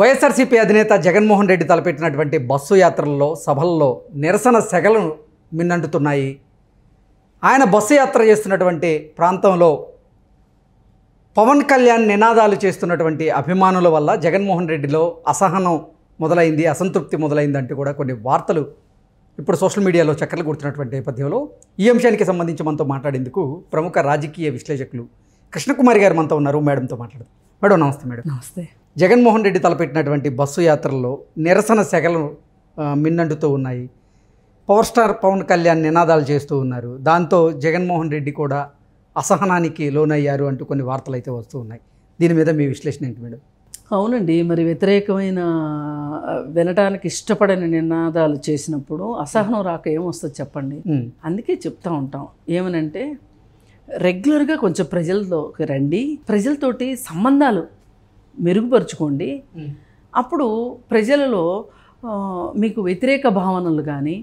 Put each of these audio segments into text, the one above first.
వైఎస్ఆర్సీపీ అధినేత జగన్మోహన్ రెడ్డి తలపెట్టినటువంటి బస్సు యాత్రల్లో సభల్లో నిరసన సెగలను మిన్నంటుతున్నాయి ఆయన బస్సు యాత్ర చేస్తున్నటువంటి ప్రాంతంలో పవన్ కళ్యాణ్ నినాదాలు చేస్తున్నటువంటి అభిమానుల వల్ల జగన్మోహన్ రెడ్డిలో అసహనం మొదలైంది అసంతృప్తి మొదలైందంటూ కూడా కొన్ని వార్తలు ఇప్పుడు సోషల్ మీడియాలో చక్కర్లు కూర్చున్నటువంటి నేపథ్యంలో ఈ అంశానికి సంబంధించి మనతో మాట్లాడేందుకు ప్రముఖ రాజకీయ విశ్లేషకులు కృష్ణకుమారి గారు మనతో ఉన్నారు మేడంతో మాట్లాడారు మేడం నమస్తే మేడం నమస్తే జగన్మోహన్ రెడ్డి తలపెట్టినటువంటి బస్సు యాత్రల్లో నిరసన సెగలు మిన్నంటుతూ ఉన్నాయి పవర్ స్టార్ పవన్ కళ్యాణ్ నినాదాలు చేస్తూ ఉన్నారు దాంతో జగన్మోహన్ రెడ్డి కూడా అసహనానికి లోనయ్యారు అంటూ కొన్ని వార్తలు అయితే వస్తూ ఉన్నాయి దీని మీద మీ విశ్లేషణ ఏంటి మేడం అవునండి మరి వ్యతిరేకమైన వినడానికి ఇష్టపడని నినాదాలు చేసినప్పుడు అసహనం రాక ఏమొస్తుంది చెప్పండి అందుకే చెప్తా ఉంటాం ఏమనంటే రెగ్యులర్గా కొంచెం ప్రజలతో రండి ప్రజలతోటి సంబంధాలు మెరుగుపరుచుకోండి అప్పుడు ప్రజలలో మీకు వ్యతిరేక భావనలు కానీ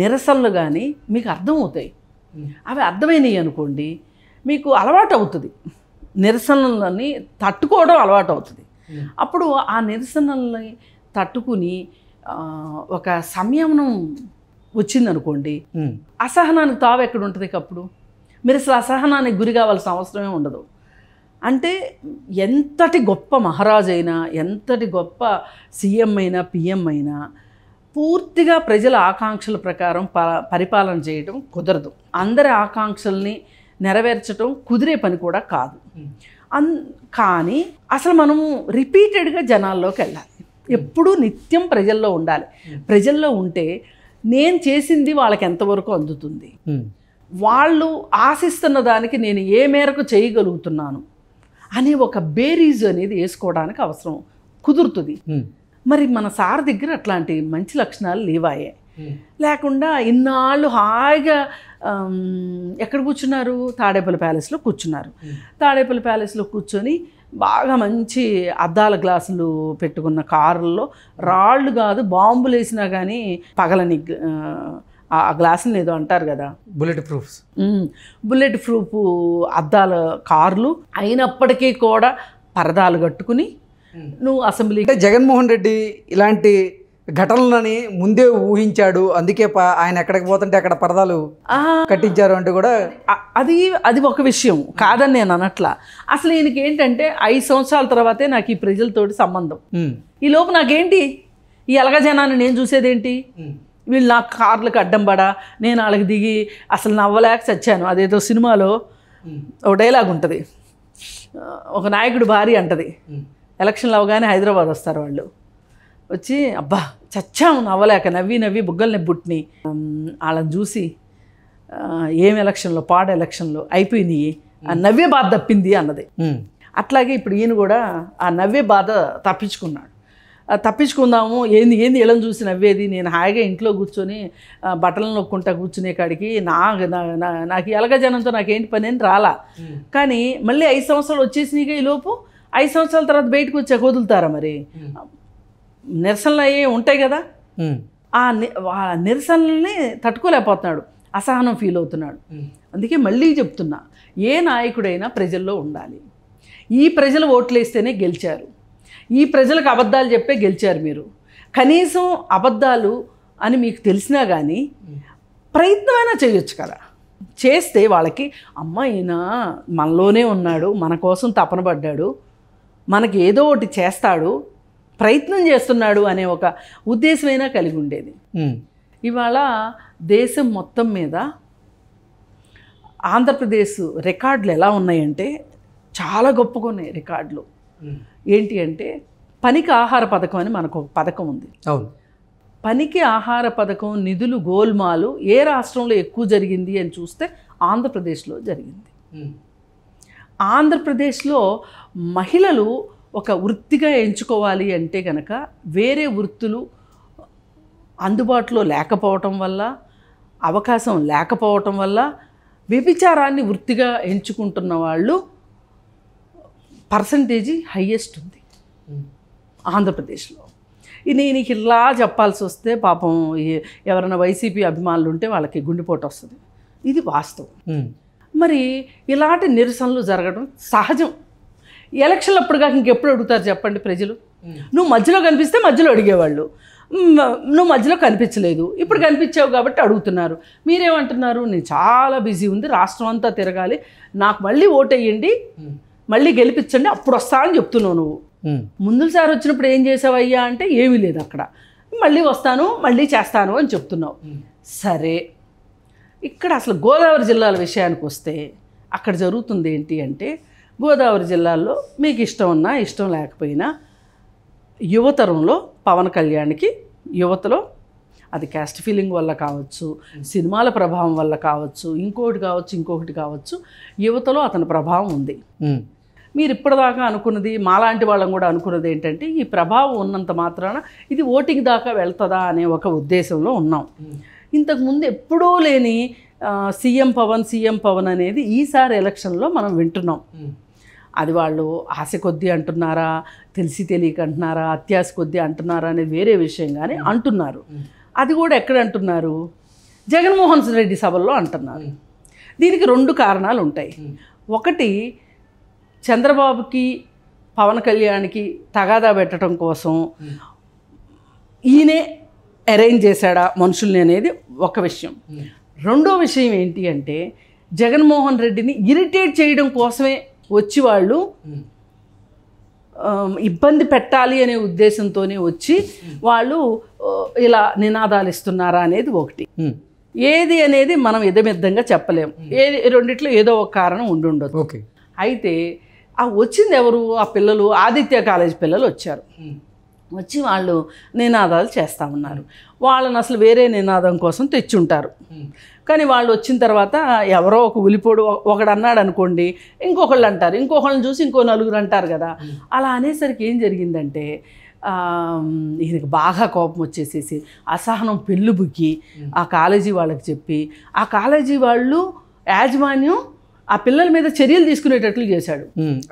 నిరసనలు కానీ మీకు అర్థమవుతాయి అవి అర్థమైనవి అనుకోండి మీకు అలవాటు అవుతుంది నిరసనలని తట్టుకోవడం అలవాటు అవుతుంది అప్పుడు ఆ నిరసనల్ని తట్టుకుని ఒక సంయమనం వచ్చిందనుకోండి అసహనానికి తావు ఎక్కడ ఉంటుంది అప్పుడు మీరు అసలు అసహనానికి గురి కావాల్సిన అవసరమే ఉండదు అంటే ఎంతటి గొప్ప మహారాజైనా ఎంతటి గొప్ప సీఎం అయినా పిఎం అయినా పూర్తిగా ప్రజల ఆకాంక్షల ప్రకారం ప పరిపాలన చేయడం కుదరదు అందరి ఆకాంక్షల్ని నెరవేర్చడం కుదిరే పని కూడా కాదు అన్ కానీ అసలు మనం రిపీటెడ్గా జనాల్లోకి వెళ్ళాలి ఎప్పుడూ నిత్యం ప్రజల్లో ఉండాలి ప్రజల్లో ఉంటే నేను చేసింది వాళ్ళకి ఎంతవరకు అందుతుంది వాళ్ళు ఆశిస్తున్న దానికి నేను ఏ మేరకు చేయగలుగుతున్నాను అనే ఒక బేరీజ్ అనేది వేసుకోవడానికి అవసరం కుదురుతుంది మరి మన సార్ దగ్గర అట్లాంటి మంచి లక్షణాలు లేవాయే లేకుండా ఇన్నాళ్ళు హాయిగా ఎక్కడ కూర్చున్నారు తాడేపల్లి ప్యాలెస్లో కూర్చున్నారు తాడేపల్లి ప్యాలెస్లో కూర్చొని బాగా మంచి అద్దాల గ్లాసులు పెట్టుకున్న కారుల్లో రాళ్ళు కాదు బాంబులు వేసినా కానీ పగలని ఆ గ్లాసులు ఏదో అంటారు కదా బుల్లెట్ ప్రూఫ్స్ బుల్లెట్ ప్రూఫ్ అద్దాల కార్లు అయినప్పటికీ కూడా పరదాలు కట్టుకుని నువ్వు అసెంబ్లీ అంటే జగన్మోహన్ రెడ్డి ఇలాంటి ఘటనలని ముందే ఊహించాడు అందుకే ఆయన ఎక్కడికి పోతుంటే అక్కడ పరదాలు కట్టించారు అంటే కూడా అది అది ఒక విషయం కాదని నేను అనట్లా అసలు ఈయనకి ఏంటంటే ఐదు సంవత్సరాల తర్వాతే నాకు ఈ ప్రజలతోటి సంబంధం ఈ లోపు నాకేంటి ఈ అలగ జనాన్ని నేను చూసేదేంటి వీళ్ళు నా కార్లకు అడ్డం పడా నేను వాళ్ళకి దిగి అసలు నవ్వలేక చచ్చాను అదేదో సినిమాలో ఒక డైలాగ్ ఉంటుంది ఒక నాయకుడు భార్య అంటది ఎలక్షన్లు అవగానే హైదరాబాద్ వస్తారు వాళ్ళు వచ్చి అబ్బా చచ్చాము నవ్వలేక నవ్వి నవ్వి బుగ్గల్ని బుట్టిని వాళ్ళని చూసి ఏం ఎలక్షన్లో పాడ ఎలక్షన్లో అయిపోయినాయి ఆ నవ్వే బాధ తప్పింది అన్నది అట్లాగే ఇప్పుడు ఈయన కూడా ఆ నవ్వే బాధ తప్పించుకున్నాడు తప్పించుకుందాము ఏంది ఏంది ఎలా చూసి నవ్వేది నేను హాయిగా ఇంట్లో కూర్చొని బట్టలు నొక్కుంటా కూర్చునే కాడికి నా నాకు ఎలగ జనంతో ఏంటి పని అని రాలా కానీ మళ్ళీ ఐదు సంవత్సరాలు వచ్చేసినాక ఈలోపు ఐదు సంవత్సరాల తర్వాత బయటకు వచ్చాక వదులుతారా మరి నిరసనలు అయ్యే ఉంటాయి కదా ఆ నిరసనల్ని తట్టుకోలేకపోతున్నాడు అసహనం ఫీల్ అవుతున్నాడు అందుకే మళ్ళీ చెప్తున్నా ఏ నాయకుడైనా ప్రజల్లో ఉండాలి ఈ ప్రజలు ఓట్లేస్తేనే గెలిచారు ఈ ప్రజలకు అబద్ధాలు చెప్పే గెలిచారు మీరు కనీసం అబద్ధాలు అని మీకు తెలిసినా కానీ ప్రయత్నమైనా చేయొచ్చు కదా చేస్తే వాళ్ళకి అమ్మ ఈయన మనలోనే ఉన్నాడు మన కోసం తపన పడ్డాడు మనకి ఏదో ఒకటి చేస్తాడు ప్రయత్నం చేస్తున్నాడు అనే ఒక ఉద్దేశమైనా కలిగి ఉండేది ఇవాళ దేశం మొత్తం మీద ఆంధ్రప్రదేశ్ రికార్డులు ఎలా ఉన్నాయంటే చాలా గొప్పగా ఉన్నాయి రికార్డులు ఏంటి అంటే పనికి ఆహార పథకం అని మనకు ఒక పథకం ఉంది అవును పనికి ఆహార పథకం నిధులు గోల్మాలు ఏ రాష్ట్రంలో ఎక్కువ జరిగింది అని చూస్తే ఆంధ్రప్రదేశ్లో జరిగింది ఆంధ్రప్రదేశ్లో మహిళలు ఒక వృత్తిగా ఎంచుకోవాలి అంటే కనుక వేరే వృత్తులు అందుబాటులో లేకపోవటం వల్ల అవకాశం లేకపోవటం వల్ల వ్యభిచారాన్ని వృత్తిగా ఎంచుకుంటున్న వాళ్ళు పర్సంటేజీ హయ్యెస్ట్ ఉంది ఆంధ్రప్రదేశ్లో నేను ఇలా చెప్పాల్సి వస్తే పాపం ఎవరైనా వైసీపీ అభిమానులు ఉంటే వాళ్ళకి గుండెపోటు వస్తుంది ఇది వాస్తవం మరి ఇలాంటి నిరసనలు జరగడం సహజం ఎలక్షన్లు అప్పుడు కాక ఇంకెప్పుడు అడుగుతారు చెప్పండి ప్రజలు నువ్వు మధ్యలో కనిపిస్తే మధ్యలో అడిగేవాళ్ళు నువ్వు మధ్యలో కనిపించలేదు ఇప్పుడు కనిపించావు కాబట్టి అడుగుతున్నారు మీరేమంటున్నారు నేను చాలా బిజీ ఉంది రాష్ట్రం అంతా తిరగాలి నాకు మళ్ళీ ఓటేయండి మళ్ళీ గెలిపించండి అప్పుడు వస్తా అని చెప్తున్నావు నువ్వు సార్ వచ్చినప్పుడు ఏం చేసావయ్యా అంటే ఏమీ లేదు అక్కడ మళ్ళీ వస్తాను మళ్ళీ చేస్తాను అని చెప్తున్నావు సరే ఇక్కడ అసలు గోదావరి జిల్లాల విషయానికి వస్తే అక్కడ జరుగుతుంది ఏంటి అంటే గోదావరి జిల్లాలో మీకు ఇష్టం ఉన్నా ఇష్టం లేకపోయినా యువతరంలో పవన్ కళ్యాణ్కి యువతలో అది క్యాస్ట్ ఫీలింగ్ వల్ల కావచ్చు సినిమాల ప్రభావం వల్ల కావచ్చు ఇంకోటి కావచ్చు ఇంకొకటి కావచ్చు యువతలో అతని ప్రభావం ఉంది మీరు ఇప్పటిదాకా అనుకున్నది మాలాంటి వాళ్ళం కూడా అనుకున్నది ఏంటంటే ఈ ప్రభావం ఉన్నంత మాత్రాన ఇది ఓటింగ్ దాకా వెళ్తుందా అనే ఒక ఉద్దేశంలో ఉన్నాం ఇంతకుముందు ఎప్పుడూ లేని సీఎం పవన్ సీఎం పవన్ అనేది ఈసారి ఎలక్షన్లో మనం వింటున్నాం అది వాళ్ళు ఆశ కొద్దీ అంటున్నారా తెలిసి తెలియక అంటున్నారా అత్యాస కొద్దీ అంటున్నారా అనేది వేరే విషయం కానీ అంటున్నారు అది కూడా ఎక్కడ అంటున్నారు జగన్మోహన్ రెడ్డి సభల్లో అంటున్నారు దీనికి రెండు కారణాలు ఉంటాయి ఒకటి చంద్రబాబుకి పవన్ కళ్యాణ్కి తగాదా పెట్టడం కోసం ఈయనే అరేంజ్ చేశాడా మనుషుల్ని అనేది ఒక విషయం రెండో విషయం ఏంటి అంటే జగన్మోహన్ రెడ్డిని ఇరిటేట్ చేయడం కోసమే వచ్చి వాళ్ళు ఇబ్బంది పెట్టాలి అనే ఉద్దేశంతోనే వచ్చి వాళ్ళు ఇలా నినాదాలు ఇస్తున్నారా అనేది ఒకటి ఏది అనేది మనం ఇదమిద్దంగా చెప్పలేము ఏ రెండిట్లో ఏదో ఒక కారణం ఉండుండదు అయితే ఆ వచ్చింది ఎవరు ఆ పిల్లలు ఆదిత్య కాలేజ్ పిల్లలు వచ్చారు వచ్చి వాళ్ళు నినాదాలు చేస్తూ ఉన్నారు వాళ్ళని అసలు వేరే నినాదం కోసం తెచ్చుంటారు కానీ వాళ్ళు వచ్చిన తర్వాత ఎవరో ఒక ఉలిపోడు ఒకడు అన్నాడు అనుకోండి ఇంకొకళ్ళు అంటారు ఇంకొకళ్ళని చూసి ఇంకో నలుగురు అంటారు కదా అలా అనేసరికి ఏం జరిగిందంటే ఈయనకి బాగా కోపం వచ్చేసేసి అసహనం బుక్కి ఆ కాలేజీ వాళ్ళకి చెప్పి ఆ కాలేజీ వాళ్ళు యాజమాన్యం ఆ పిల్లల మీద చర్యలు తీసుకునేటట్లు చేశాడు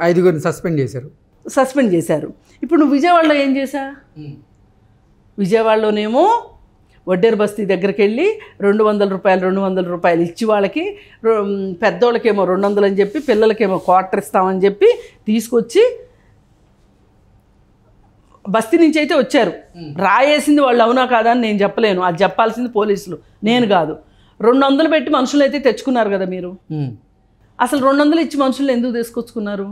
ఐదుగురిని సస్పెండ్ చేశారు సస్పెండ్ చేశారు ఇప్పుడు నువ్వు విజయవాడలో ఏం చేశా విజయవాడలోనేమో వడ్డేరు బస్తీ దగ్గరికి వెళ్ళి రెండు వందల రూపాయలు రెండు వందల రూపాయలు ఇచ్చి వాళ్ళకి పెద్దోళ్ళకేమో రెండు వందలు అని చెప్పి పిల్లలకేమో క్వార్టర్ ఇస్తామని చెప్పి తీసుకొచ్చి బస్తీ నుంచి అయితే వచ్చారు రాయేసింది వాళ్ళు అవునా కాదా అని నేను చెప్పలేను అది చెప్పాల్సింది పోలీసులు నేను కాదు రెండు వందలు పెట్టి మనుషులు అయితే తెచ్చుకున్నారు కదా మీరు అసలు రెండు వందలు ఇచ్చి మనుషులు ఎందుకు తీసుకొచ్చుకున్నారు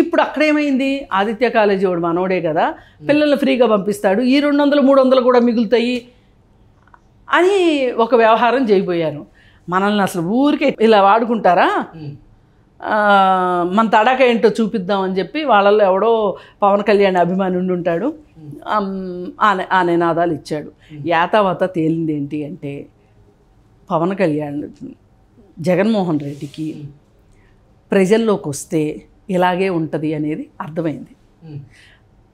ఇప్పుడు అక్కడేమైంది ఆదిత్య కాలేజీ వాడు మనోడే కదా పిల్లల్ని ఫ్రీగా పంపిస్తాడు ఈ రెండు వందలు మూడు వందలు కూడా మిగులుతాయి అని ఒక వ్యవహారం చేయబోయాను మనల్ని అసలు ఊరికే ఇలా వాడుకుంటారా మన తడాక ఏంటో చూపిద్దామని చెప్పి వాళ్ళల్లో ఎవడో పవన్ కళ్యాణ్ అభిమాని ఉంటాడు ఆ నినాదాలు ఇచ్చాడు యాతావత తేలింది ఏంటి అంటే పవన్ కళ్యాణ్ జగన్మోహన్ రెడ్డికి ప్రజల్లోకి వస్తే ఇలాగే ఉంటుంది అనేది అర్థమైంది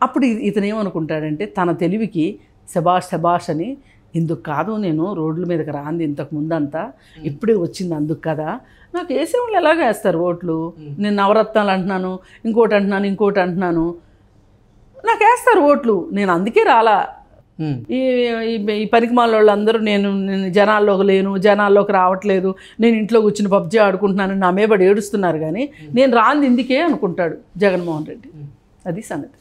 అప్పుడు ఏమనుకుంటాడంటే తన తెలివికి శబాష్ శబాష్ అని ఇందుకు కాదు నేను రోడ్ల మీదకి రాంది ఇంతకు ముందంతా ఇప్పుడే వచ్చింది అందుకు కదా నాకు వేసే వాళ్ళు ఎలాగ వేస్తారు ఓట్లు నేను నవరత్నాలు అంటున్నాను ఇంకోటి అంటున్నాను ఇంకోటి అంటున్నాను నాకు వేస్తారు ఓట్లు నేను అందుకే రాలా Hmm. ఈ ఈ పనికి వాళ్ళందరూ నేను జనాల్లోకి లేను జనాల్లోకి రావట్లేదు నేను ఇంట్లో కూర్చుని పబ్జీ ఆడుకుంటున్నాను నా మీద ఏడుస్తున్నారు కానీ hmm. నేను రాంది ఇందుకే అనుకుంటాడు జగన్మోహన్ రెడ్డి hmm. అది సంగతి